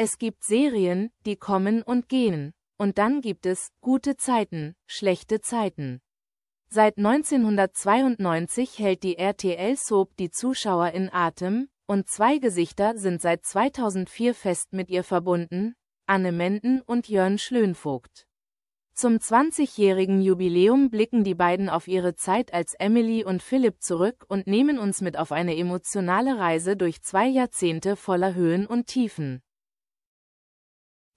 Es gibt Serien, die kommen und gehen. Und dann gibt es gute Zeiten, schlechte Zeiten. Seit 1992 hält die RTL-Soap die Zuschauer in Atem, und zwei Gesichter sind seit 2004 fest mit ihr verbunden, Anne Menden und Jörn Schlönvogt. Zum 20-jährigen Jubiläum blicken die beiden auf ihre Zeit als Emily und Philipp zurück und nehmen uns mit auf eine emotionale Reise durch zwei Jahrzehnte voller Höhen und Tiefen.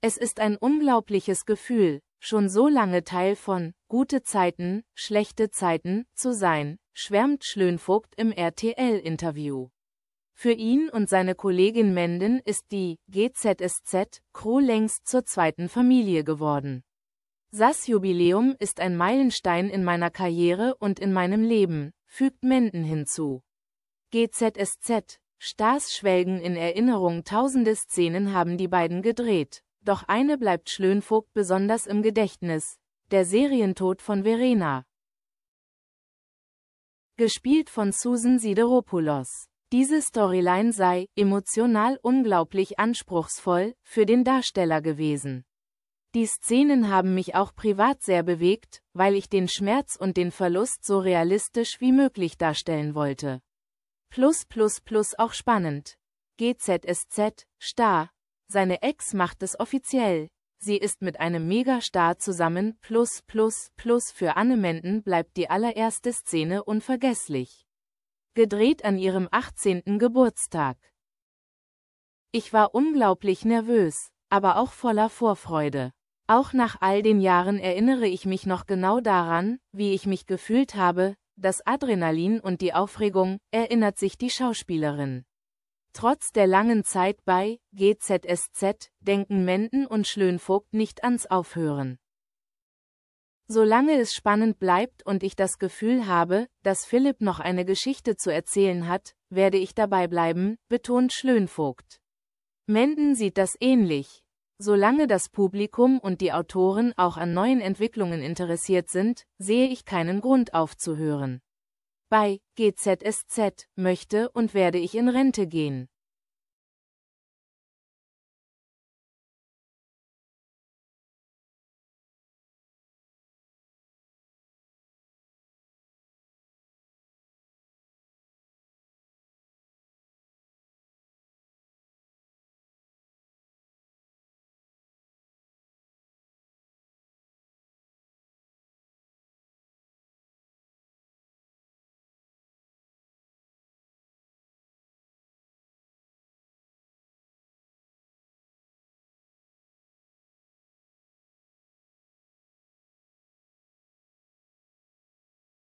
Es ist ein unglaubliches Gefühl, schon so lange Teil von gute Zeiten, schlechte Zeiten zu sein, schwärmt Schlönvogt im RTL-Interview. Für ihn und seine Kollegin Menden ist die GZSZ Crew längst zur zweiten Familie geworden. SAS Jubiläum ist ein Meilenstein in meiner Karriere und in meinem Leben, fügt Menden hinzu. GZSZ, Stars schwelgen in Erinnerung tausende Szenen haben die beiden gedreht. Doch eine bleibt Schlönvogt besonders im Gedächtnis, der Serientod von Verena. Gespielt von Susan Sideropoulos. Diese Storyline sei emotional unglaublich anspruchsvoll für den Darsteller gewesen. Die Szenen haben mich auch privat sehr bewegt, weil ich den Schmerz und den Verlust so realistisch wie möglich darstellen wollte. Plus plus plus auch spannend. GZSZ, Star, seine Ex macht es offiziell. Sie ist mit einem Megastar zusammen, plus plus plus für Anne Menden bleibt die allererste Szene unvergesslich. Gedreht an ihrem 18. Geburtstag. Ich war unglaublich nervös, aber auch voller Vorfreude. Auch nach all den Jahren erinnere ich mich noch genau daran, wie ich mich gefühlt habe, das Adrenalin und die Aufregung, erinnert sich die Schauspielerin. Trotz der langen Zeit bei GZSZ denken Menden und Schlönvogt nicht ans Aufhören. Solange es spannend bleibt und ich das Gefühl habe, dass Philipp noch eine Geschichte zu erzählen hat, werde ich dabei bleiben, betont Schlönvogt. Menden sieht das ähnlich. Solange das Publikum und die Autoren auch an neuen Entwicklungen interessiert sind, sehe ich keinen Grund aufzuhören. Bei GZSZ möchte und werde ich in Rente gehen.